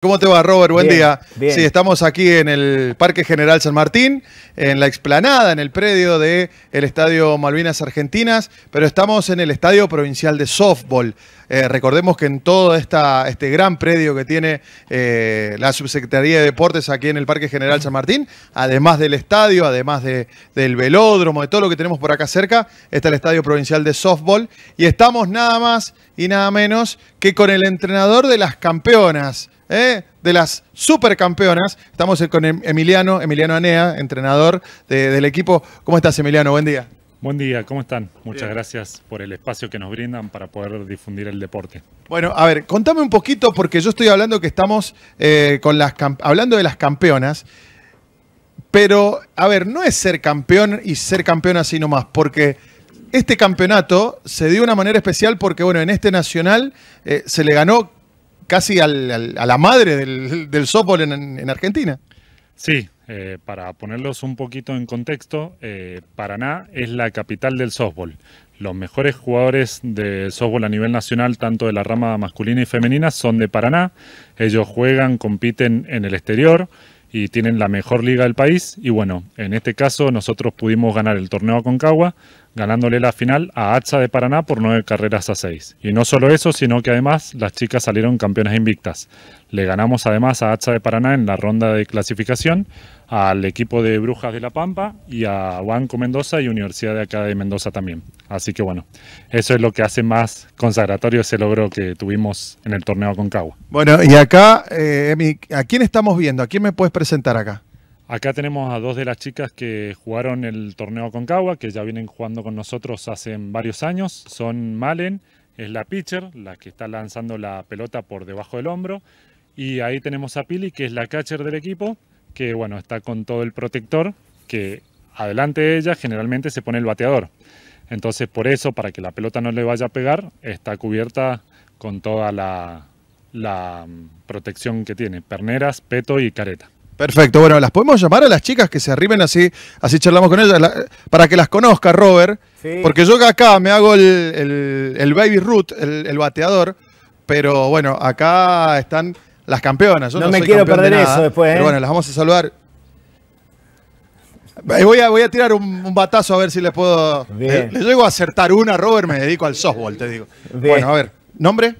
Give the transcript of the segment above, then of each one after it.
¿Cómo te va, Robert? Buen día. Sí, estamos aquí en el Parque General San Martín, en la explanada, en el predio del el Estadio Malvinas Argentinas, pero estamos en el Estadio Provincial de Softball. Eh, recordemos que en todo este gran predio que tiene eh, la Subsecretaría de Deportes aquí en el Parque General San Martín, además del estadio, además del velódromo, de todo lo que tenemos por acá cerca, está el Estadio Provincial de Softball y estamos nada más y nada menos que con el entrenador de las campeonas ¿eh? de las supercampeonas. Estamos con em-, Emiliano, Emiliano Anea, entrenador del equipo. ¿Cómo estás, Emiliano? Buen día. Buen día, ¿cómo están? Muchas gracias por el espacio que nos brindan para poder difundir el deporte. Bueno, a ver, contame un poquito, porque yo estoy hablando que estamos eh, con las hablando de las campeonas, pero, a ver, no es ser campeón y ser campeona así nomás, porque este campeonato se dio de una manera especial porque, bueno, en este nacional eh, se le ganó casi a la madre del, del softball en, Argentina. Sí, eh, para ponerlos un poquito en contexto, eh, Paraná es la capital del softball. Los mejores jugadores de softball a nivel nacional, tanto de la rama masculina y femenina, son de Paraná. Ellos juegan, compiten en el exterior y tienen la mejor liga del país. Y bueno, en este caso nosotros pudimos ganar el torneo Concagua, ganándole la final a Hacha de Paraná por nueve carreras a seis. Y no solo eso, sino que además las chicas salieron campeonas invictas. Le ganamos además a Hacha de Paraná en la ronda de clasificación, al equipo de Brujas de La Pampa y a Banco Mendoza y Universidad de acá de Mendoza también. Así que bueno, eso es lo que hace más consagratorio ese logro que tuvimos en el torneo con Cagua. Bueno, y acá, eh, Emi, ¿a quién estamos viendo? ¿A quién me puedes presentar acá? Acá tenemos a dos de las chicas que jugaron el torneo Concagua, que ya vienen jugando con nosotros hace varios años. Son Malen, es la pitcher, la que está lanzando la pelota por debajo del hombro. Y ahí tenemos a Pili, que es la catcher del equipo, que bueno, está con todo el protector, que adelante de ella generalmente se pone el bateador. Entonces por eso, para que la pelota no le vaya a pegar, está cubierta con toda la mm, protección que tiene, perneras, peto y careta. Perfecto, bueno, las podemos llamar a las chicas que se arriben así, así charlamos con ellas, para que las conozca Robert, porque yo acá me hago el, baby root, el, bateador, pero bueno, acá están las campeonas. no, me quiero perder eso después. ¿eh? bueno, las vamos a saludar. Eh, voy a, voy a tirar un, batazo a ver si les puedo... Yo eh, le llego a acertar una, Robert, me dedico al softball, te digo. Bueno, a ver, ¿nombre?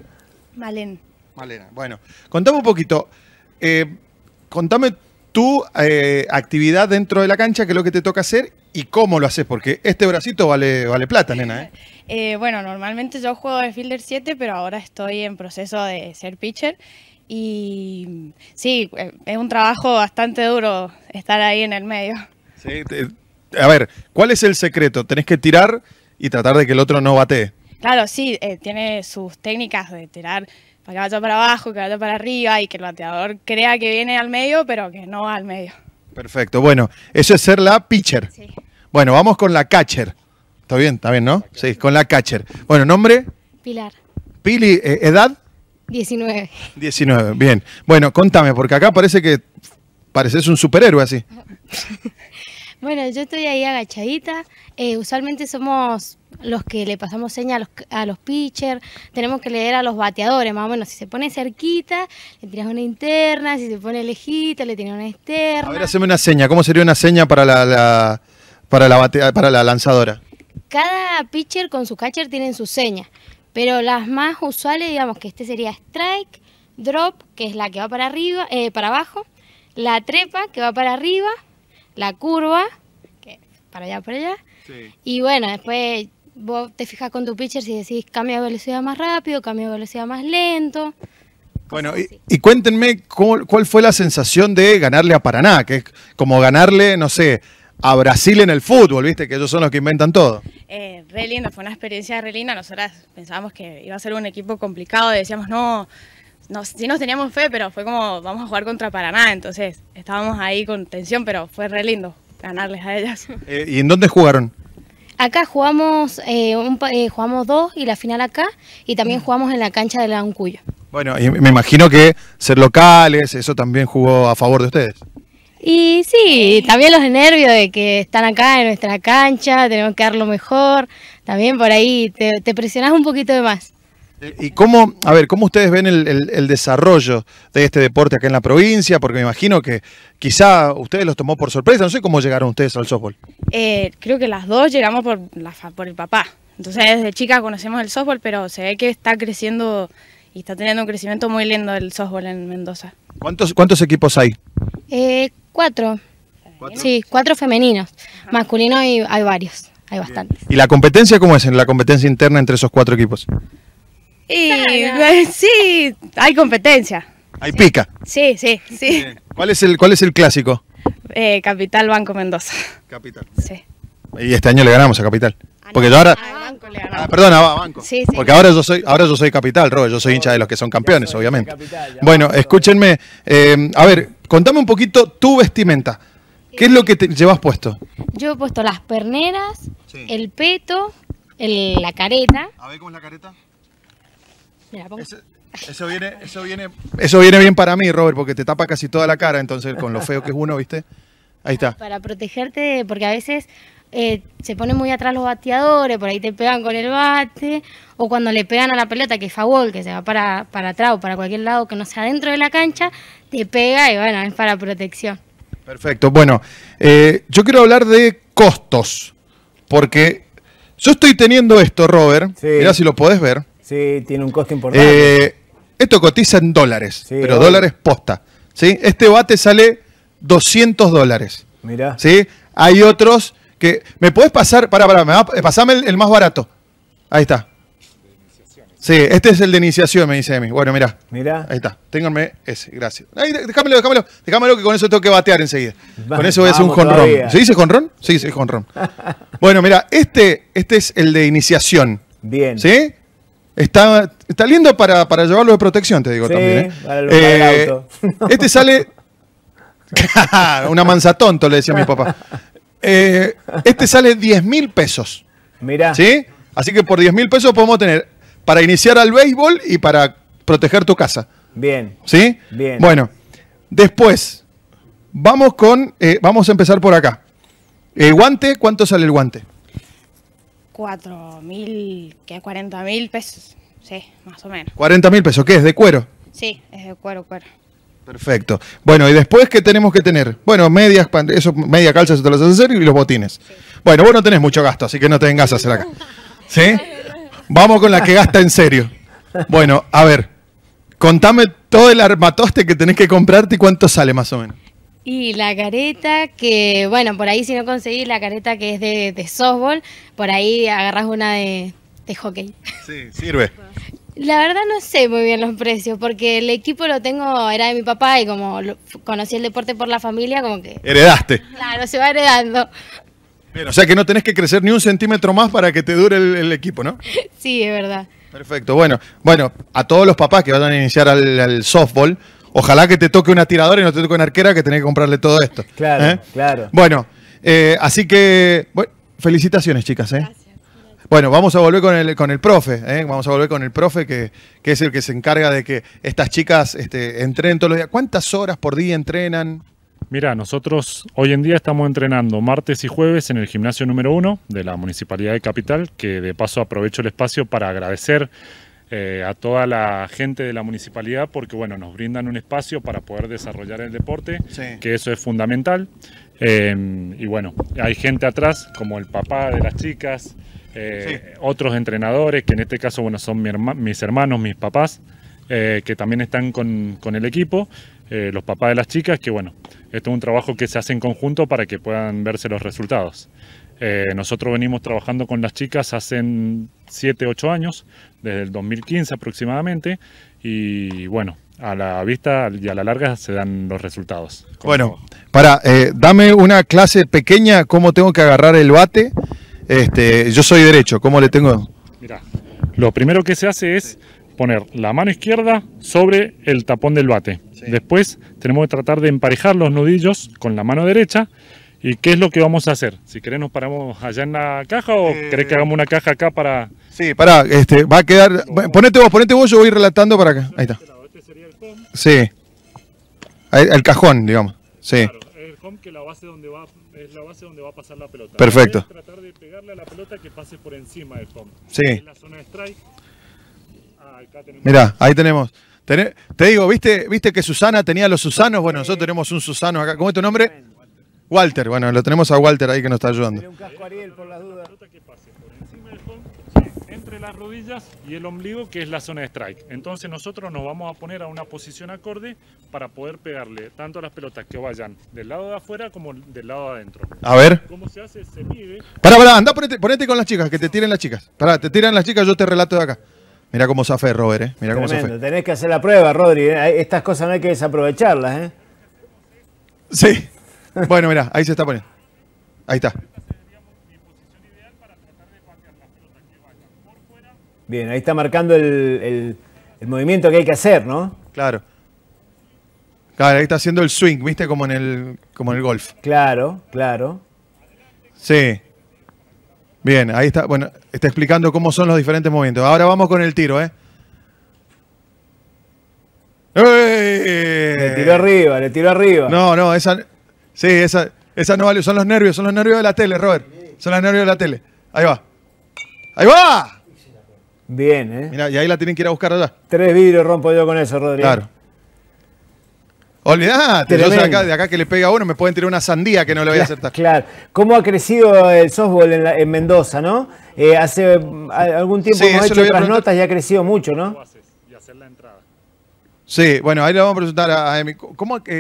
Malena. Malena, bueno. Contame un poquito. contame tu eh, actividad dentro de la cancha, qué es lo que te toca hacer y cómo lo haces, porque este bracito vale, vale plata, nena. ¿eh? Eh, bueno, normalmente yo juego de fielder 7, pero ahora estoy en proceso de ser pitcher. Y sí, es un trabajo bastante duro estar ahí en el medio. a ver, ¿cuál es el secreto? Tenés que tirar y tratar de que el otro no batee. Claro, sí, tiene sus técnicas de tirar para que vaya para abajo, que vaya para arriba y que el bateador crea que viene al medio, pero que no va al medio. Perfecto, bueno, eso es ser la pitcher. Bueno, vamos con la catcher. ¿Está bien? ¿Está bien, no? Sí, con la catcher. Bueno, ¿nombre? Pilar. Pili, eh, ¿edad? 19. 19, bien. Bueno, contame, porque acá parece que pareces un superhéroe así. bueno, yo estoy ahí agachadita. Eh, usualmente somos los que le pasamos señas a los, pitchers, tenemos que leer a los bateadores, más o menos. Si se pone cerquita, le tiras una interna, si se pone lejita, le tiras una externa. A ver, haceme una seña, ¿cómo sería una seña para la, para la, lanzadora? Cada pitcher con su catcher tienen su seña, pero las más usuales, digamos que este sería strike, drop, que es la que va para arriba, eh, para abajo, la trepa, que va para arriba, la curva, que para allá, para allá. Y bueno, después vos te fijas con tu pitcher y decís cambia velocidad más rápido, cambia velocidad más lento. Bueno, y, cuéntenme cuál fue la sensación de ganarle a Paraná, que es como ganarle, no sé, a Brasil en el fútbol, viste, que ellos son los que inventan todo. Eh, re lindo, fue una experiencia re linda. Nosotras pensábamos que iba a ser un equipo complicado, decíamos, no, no, sí nos teníamos fe, pero fue como, vamos a jugar contra Paraná, entonces estábamos ahí con tensión, pero fue re lindo ganarles a ellas. Eh, ¿Y en dónde jugaron? Acá jugamos, eh, eh, jugamos dos y la final acá y también mm. jugamos en la cancha de la Uncuyo. Bueno, y me imagino que ser locales, eso también jugó a favor de ustedes. Y sí, también los nervios de que están acá en nuestra cancha, tenemos que dar lo mejor, también por ahí te, te presionás un poquito de más. ¿Y cómo, a ver, cómo ustedes ven el, desarrollo de este deporte acá en la provincia? Porque me imagino que quizá ustedes los tomó por sorpresa. No sé cómo llegaron ustedes al softball. Eh, creo que las dos llegamos por, por el papá. Entonces desde chica conocemos el softball, pero se ve que está creciendo y está teniendo un crecimiento muy lindo el softball en Mendoza. ¿Cuántos, cuántos equipos hay? Eh, cuatro. Sí, cuatro femeninos. masculino Masculinos hay, varios, hay bastantes. ¿Y la competencia cómo es en la competencia interna entre esos cuatro equipos? Y eh, sí, hay competencia. Hay pica. Sí, sí, sí. ¿Cuál es el, cuál es el clásico? Eh, Capital Banco Mendoza. Capital. Sí. Y este año le ganamos a Capital. Ah, Porque yo ahora. banco perdona, a Banco. Ah, sí, Porque ahora yo soy, ahora yo soy Capital, Robert. Yo soy hincha de los que son campeones, obviamente. bueno, escúchenme. Eh, a ver, contame un poquito tu vestimenta. ¿Qué es lo que te llevas puesto? Yo he puesto las perneras, el peto, la careta. A ver, ¿cómo es la careta? eso, viene, eso, viene, bien para mí, Robert, porque te tapa casi toda la cara, entonces con lo feo que es uno, ¿viste? Ahí está. Para protegerte, porque a veces eh, se ponen muy atrás los bateadores, por ahí te pegan con el bate, o cuando le pegan a la pelota, que es foul, que se va para, atrás o para cualquier lado que no sea dentro de la cancha, te pega y bueno, es para protección. Perfecto, bueno, eh, yo quiero hablar de costos, porque yo estoy teniendo esto, Robert, mira si lo podés ver. Sí, tiene un costo importante. Eh, esto cotiza en dólares, pero dólares posta. ¿sí? Este bate sale 200 dólares. Mirá. ¿sí? Hay otros que... ¿Me puedes pasar? Pará, pará, pasame el, más barato. Ahí está. Sí, este es el de iniciación, me dice Emi. Bueno, mirá. Mirá. Ahí está. Ténganme ese, gracias. Ahí, déjamelo, déjamelo. Déjamelo que con eso tengo que batear enseguida. con eso voy a hacer un jonrón. ¿Se dice jonrón? Sí, sí, jonrón. bueno, mira, este, este es el de iniciación. Bien. ¿Sí? Está, está lindo para, llevarlo de protección, te digo también. ¿eh? Para el, eh, auto. Este sale. una mansa tonto, le decía mi papá. Eh, este sale 10 mil pesos. mira ¿Sí? Así que por 10 mil pesos podemos tener para iniciar al béisbol y para proteger tu casa. Bien. ¿Sí? Bien. Bueno, después, vamos con. vamos a empezar por acá. El guante, ¿cuánto sale el guante? mil que mil pesos, sí, más o menos. mil pesos? ¿Qué es? ¿De cuero? Sí, es de cuero, cuero. Perfecto. Bueno, y después, ¿qué tenemos que tener? Bueno, medias, media calza, eso te vas haces hacer y los botines. Bueno, vos no tenés mucho gasto, así que no te vengas a hacer acá. ¿Sí? Vamos con la que gasta en serio. Bueno, a ver, contame todo el armatoste que tenés que comprarte y cuánto sale más o menos. Y la careta que, bueno, por ahí si no conseguís la careta que es de, de softball, por ahí agarras una de, hockey. Sí, sirve. La verdad no sé muy bien los precios, porque el equipo lo tengo, era de mi papá y como conocí el deporte por la familia, como que... Heredaste. Claro, se va heredando. Pero, o sea que no tenés que crecer ni un centímetro más para que te dure el, equipo, ¿no? Sí, es verdad. Perfecto, bueno, bueno, a todos los papás que van a iniciar al, al softball, Ojalá que te toque una tiradora y no te toque una arquera que tenés que comprarle todo esto. Claro, ¿eh? claro. Bueno, eh, así que bueno, felicitaciones, chicas. ¿eh? Gracias, Bueno, vamos a volver con el, con el profe, vamos a volver con el profe que, es el que se encarga de que estas chicas este, entrenen todos los días. ¿Cuántas horas por día entrenan? Mira, nosotros hoy en día estamos entrenando martes y jueves en el gimnasio número uno de la Municipalidad de Capital, que de paso aprovecho el espacio para agradecer eh, a toda la gente de la municipalidad porque bueno, nos brindan un espacio para poder desarrollar el deporte, que eso es fundamental. Em, y bueno, hay gente atrás, como el papá de las chicas, eh, otros entrenadores, que en este caso bueno, son mis hermanos, mis papás, eh, que también están con, con el equipo, los papás de las chicas, que bueno, esto es un trabajo que se hace en conjunto para que puedan verse los resultados. Eh, nosotros venimos trabajando con las chicas hace 7, 8 años, desde el 2015 aproximadamente, y bueno, a la vista y a la larga se dan los resultados. Bueno, para, eh, dame una clase pequeña, cómo tengo que agarrar el bate. Este, yo soy derecho, ¿cómo le tengo? Mira, lo primero que se hace es poner la mano izquierda sobre el tapón del bate. Después tenemos que tratar de emparejar los nudillos con la mano derecha ¿Y qué es lo que vamos a hacer? Si querés nos paramos allá en la caja o eh, querés que hagamos una caja acá para... Sí, pará, este, va a quedar... Ponete vos, ponete vos, yo voy relatando para acá. Ahí está. Este, este sería el home. Sí. El, cajón, digamos. Sí. Claro, el home que es la base donde va a pasar la pelota. Perfecto. a tratar de pegarle a la pelota que pase por encima del home. Sí. En la zona de strike. Ah, acá tenemos... Mirá, ahí tenemos. Te digo, ¿viste, ¿viste que Susana tenía los Susanos? Bueno, nosotros tenemos un Susano acá. ¿Cómo es tu nombre? Walter, bueno, lo tenemos a Walter ahí que nos está ayudando. Un casco Ariel por las dudas. pase por encima del fondo, entre las rodillas y el ombligo, que es la zona de strike. Entonces nosotros nos vamos a poner a una posición acorde para poder pegarle tanto a las pelotas que vayan del lado de afuera como del lado de adentro. A ver. ¿Cómo se hace? Se mide. Pará, pará, anda, ponete, con las chicas, que te tiren las chicas. Pará, te tiran las chicas, yo te relato de acá. Mira cómo se zafé, Robert, ¿eh? Mira cómo se zafé. Tenés que hacer la prueba, Rodri. Eh. Estas cosas no hay que desaprovecharlas, ¿eh? Sí. Bueno, mirá, ahí se está poniendo. Ahí está. Bien, ahí está marcando el, movimiento que hay que hacer, ¿no? Claro. Claro, ahí está haciendo el swing, ¿viste? Como en el, como en el golf. Claro, claro. Sí. Bien, ahí está. Bueno, está explicando cómo son los diferentes movimientos. Ahora vamos con el tiro, ¿eh? ¡Ey! Le tiró arriba, le tiró arriba. No, no, esa, Sí, esa, no valió. Son los nervios, son los nervios de la tele, Robert. Son los nervios de la tele. Ahí va. ¡Ahí va! Bien, ¿eh? Mira, y ahí la tienen que ir a buscar allá. Tres vidrios rompo yo con eso, Rodrigo. Claro. Olvídate, yo de acá, de acá que le pega a uno me pueden tirar una sandía que no le voy a aceptar. Claro, cómo ha crecido el softball en, Mendoza, ¿no? Eh, hace algún tiempo hemos hecho otras notas y ha crecido mucho, ¿no? Y hacer la entrada. Sí, bueno, ahí le vamos a preguntar a, Emi. Eh,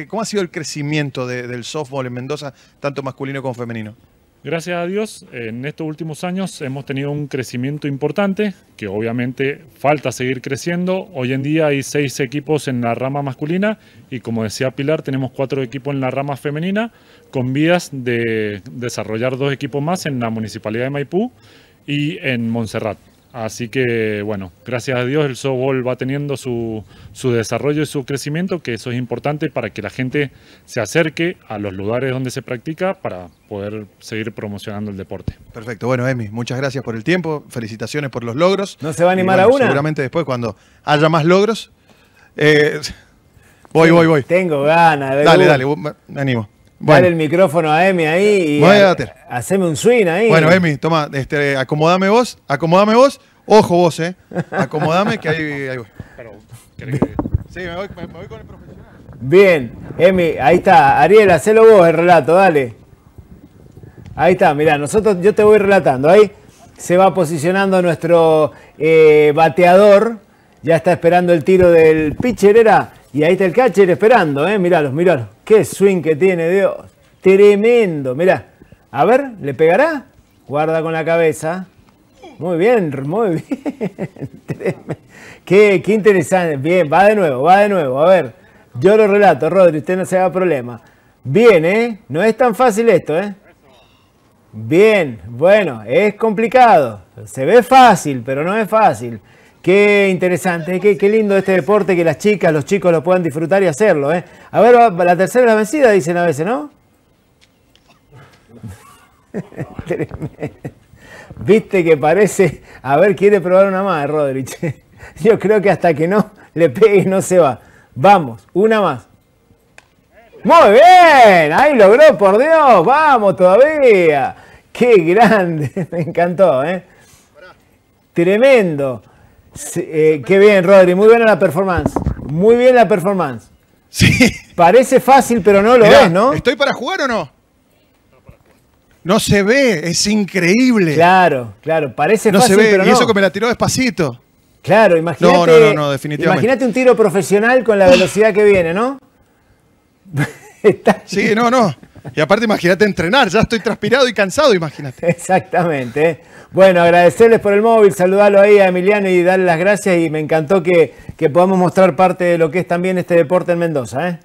¿Cómo, ha sido el crecimiento del softball en Mendoza, tanto masculino como femenino? Gracias a Dios, en estos últimos años hemos tenido un crecimiento importante, que obviamente falta seguir creciendo. Hoy en día hay seis equipos en la rama masculina y como decía Pilar, tenemos cuatro equipos en la rama femenina, con vías de desarrollar dos equipos más en la Municipalidad de Maipú y en Montserrat. Así que bueno, gracias a Dios el softball va teniendo su, su, desarrollo y su crecimiento, que eso es importante para que la gente se acerque a los lugares donde se practica para poder seguir promocionando el deporte. Perfecto, bueno Emi, muchas gracias por el tiempo, felicitaciones por los logros. No se va a animar a una. Seguramente después cuando haya más logros. Eh, voy, voy, voy. Tengo ganas. Dale, dale, me animo. Dale el micrófono a Emi ahí y un swing ahí. Bueno, Emi, toma, este, acomodame vos, acomodame vos. Ojo vos, eh. Acomodame que ahí, voy. Sí, me voy, con el profesional. Bien, Emi, ahí está. Ariel, hacelo vos el relato, dale. Ahí está, mirá, nosotros, yo te voy relatando. Ahí se va posicionando nuestro eh, bateador. Ya está esperando el tiro del pitcher, era. Y ahí está el catcher esperando, eh. mira, los Qué swing que tiene, Dios. Tremendo. mira, A ver, ¿le pegará? Guarda con la cabeza. Muy bien, muy bien. Qué, interesante. Bien, va de nuevo, va de nuevo. A ver, yo lo relato, Rodri, usted no se haga problema. Bien, ¿eh? No es tan fácil esto, ¿eh? Bien, bueno, es complicado. Se ve fácil, pero no es fácil. Qué interesante, qué, lindo este deporte que las chicas, los chicos lo puedan disfrutar y hacerlo. ¿eh? A ver, la tercera la vencida, dicen a veces, ¿no? Viste que parece, a ver, quiere probar una más, Rodríguez. Yo creo que hasta que no le pegue no se va. Vamos, una más. Muy bien, ahí logró, por Dios, vamos todavía. Qué grande, me encantó, ¿eh? Tremendo. Eh, qué bien, Rodri. Muy buena la performance. Muy bien la performance. Sí. Parece fácil, pero no lo es, ¿no? ¿Estoy para jugar o no? No se ve, es increíble. Claro, claro, parece no fácil, se ve, pero y eso que me la tiró despacito. Claro, imagínate. No, no, Imagínate un tiro profesional con la velocidad que viene, ¿no? sí, no, no. Y aparte, imagínate entrenar, ya estoy transpirado y cansado, imagínate. Exactamente. Bueno, agradecerles por el móvil, saludarlo ahí a Emiliano y darle las gracias. Y me encantó que, que podamos mostrar parte de lo que es también este deporte en Mendoza. ¿eh?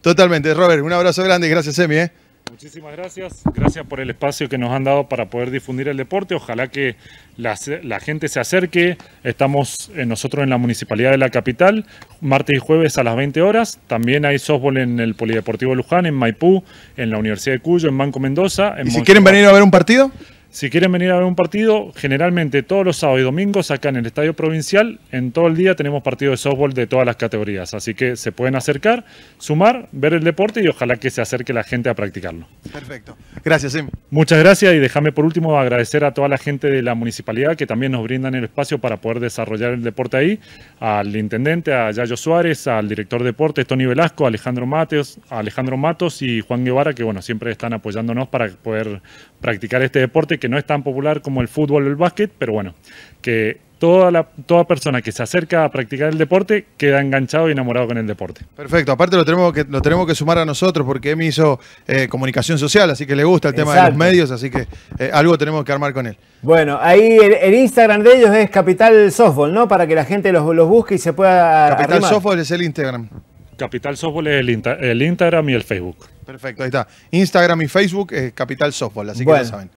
Totalmente, Robert, un abrazo grande y gracias, Emi. ¿eh? Muchísimas gracias, gracias por el espacio que nos han dado para poder difundir el deporte. Ojalá que la, gente se acerque. Estamos eh, nosotros en la Municipalidad de la Capital, martes y jueves a las 20 horas. También hay softball en el Polideportivo Luján, en Maipú, en la Universidad de Cuyo, en Banco Mendoza. ¿Y si quieren venir a ver un partido? Si quieren venir a ver un partido, generalmente todos los sábados y domingos acá en el Estadio Provincial, en todo el día tenemos partidos de softball de todas las categorías. Así que se pueden acercar, sumar, ver el deporte y ojalá que se acerque la gente a practicarlo. Perfecto. Gracias, Sim. Muchas gracias y déjame por último agradecer a toda la gente de la municipalidad que también nos brindan el espacio para poder desarrollar el deporte ahí. Al intendente, a Yayo Suárez, al director de deportes, Tony Velasco, Alejandro Mateos, Alejandro Matos y Juan Guevara, que bueno, siempre están apoyándonos para poder practicar este deporte no es tan popular como el fútbol o el básquet, pero bueno, que toda, la, toda persona que se acerca a practicar el deporte queda enganchado y enamorado con el deporte. Perfecto, aparte lo tenemos que, lo tenemos que sumar a nosotros porque me hizo eh, comunicación social, así que le gusta el tema de los medios, así que eh, algo tenemos que armar con él. Bueno, ahí el, Instagram de ellos es Capital Softball, ¿no? Para que la gente los, busque y se pueda... Capital Softball es el Instagram. Capital Softball es el, Instagram y el Facebook. Perfecto, ahí está. Instagram y Facebook, es Capital Softball, así que ya saben.